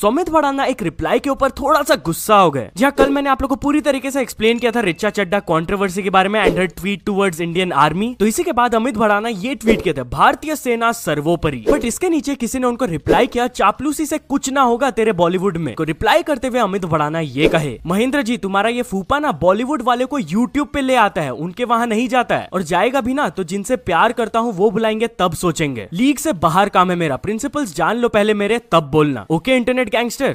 सौमित भड़ाना एक रिप्लाई के ऊपर थोड़ा सा गुस्सा हो गए जहाँ कल मैंने आप लोग को पूरी तरीके से एक्सप्लेन किया था रिचा चड्डा कॉन्ट्रोवर्सी के बारे में and her tweet towards Indian army तो इसी के बाद अमित भड़ाना ये ट्वीट किया था भारतीय सेना सर्वोपरि बट इसके नीचे किसी ने उनको रिप्लाई किया चापलूसी से कुछ ना होगा तेरे बॉलीवुड में रिप्लाई तो करते हुए अमित भड़ाना ये कहे महेंद्र जी तुम्हारा ये फूफा ना बॉलीवुड वाले को यूट्यूब पे ले आता है उनके वहाँ नहीं जाता है और जाएगा भी ना तो जिनसे प्यार करता हूँ वो बुलाएंगे तब सोचेंगे लीग से बाहर काम है मेरा प्रिंसिपल्स जान लो पहले मेरे तब बोलना ओके इंटरनेट gangster.